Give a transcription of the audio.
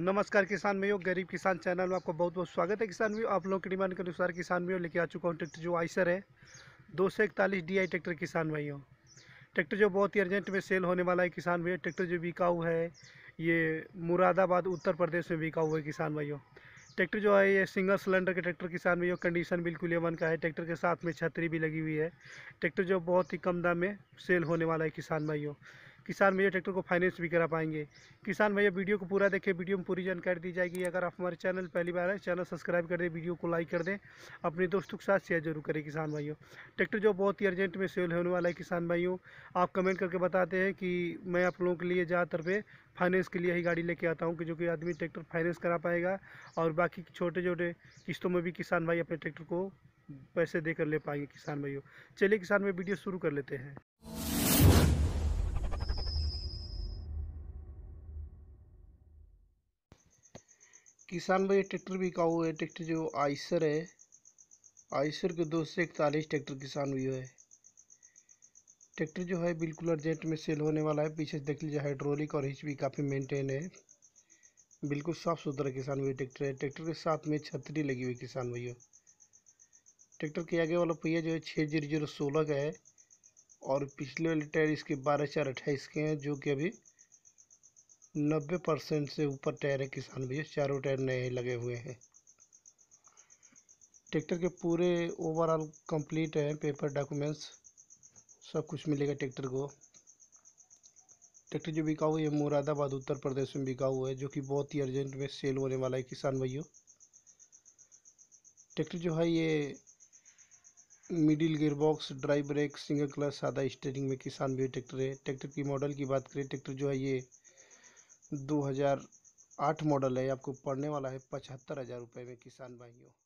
नमस्कार किसान में गरीब किसान चैनल में आपको बहुत बहुत स्वागत है किसान व्यू आप लोगों की डिमांड के अनुसार किसान में लेके आ चुका हूँ ट्रैक्टर जो आइसर है दो सौ इकतालीस डी आई ट्रैक्टर किसान भाइयों ट्रैक्टर जो बहुत ही अर्जेंट में सेल होने वाला है किसान भैया ट्रैक्टर जो बिका हुआ है ये मुरादाबाद उत्तर प्रदेश में बिका हुआ है किसान भाइयों ट्रैक्टर जो है ये सिंगल सिलेंडर के ट्रैक्टर किसान भाई कंडीशन बिल्कुल एवन का है ट्रैक्टर के साथ में छतरी भी लगी हुई है ट्रैक्टर जो बहुत ही कम दाम में सेल होने वाला है किसान भाइयों किसान भैया ट्रैक्टर को फाइनेंस भी करा पाएंगे किसान भैया वीडियो को पूरा देखें वीडियो में पूरी जानकारी दी जाएगी अगर आप हमारे चैनल पहली बार है चैनल सब्सक्राइब कर दें वीडियो को लाइक कर दें अपने दोस्तों के साथ शेयर जरूर करें किसान भाइयों ट्रैक्टर जो बहुत ही अर्जेंट में सेल होने वाला है किसान भाइयों आप कमेंट करके बताते हैं कि मैं आप लोगों के लिए ज़्यादातर पे फाइनेंस के लिए ही गाड़ी लेके आता हूँ कि जो कि आदमी ट्रैक्टर फाइनेंस करा पाएगा और बाकी छोटे छोटे किस्तों में भी किसान भाई अपने ट्रैक्टर को पैसे देकर ले पाएंगे किसान भाइयों चलिए किसान भाई वीडियो शुरू कर लेते हैं किसान भाई ट्रैक्टर भी हुआ है ट्रैक्टर जो आइसर है आइसर के दो सौ इकतालीस ट्रैक्टर किसान भी है ट्रैक्टर जो है बिल्कुल अर्जेंट में सेल होने वाला है पीछे से देख लीजिए हाइड्रोलिक और हिच भी काफ़ी मेंटेन है बिल्कुल साफ़ सुथरा किसान भाई ट्रैक्टर है ट्रैक्टर के साथ में छतरी लगी हुई किसान भैया ट्रैक्टर के आगे वाला पहिया जो है छः जीरो जीरो सोलह का है और पिछले वाले टायर इसके बारह चार अट्ठाईस के हैं जो कि अभी नब्बे परसेंट से ऊपर टायर है किसान भैया चारों टायर नए लगे हुए हैं ट्रैक्टर के पूरे ओवरऑल कंप्लीट हैं पेपर डॉक्यूमेंट्स सब कुछ मिलेगा ट्रैक्टर को ट्रैक्टर जो बिका हुआ है मुरादाबाद उत्तर प्रदेश में बिका हुआ है जो कि बहुत ही अर्जेंट में सेल होने वाला है किसान भाइयों ट्रैक्टर जो है ये middle gear box drive brake single clutch सादा स्टेयरिंग में किसान भैया ट्रैक्टर है ट्रैक्टर की मॉडल की बात करें ट्रैक्टर जो है ये 2008 मॉडल है आपको पड़ने वाला है पचहत्तर हज़ार रुपये में किसान भाइयों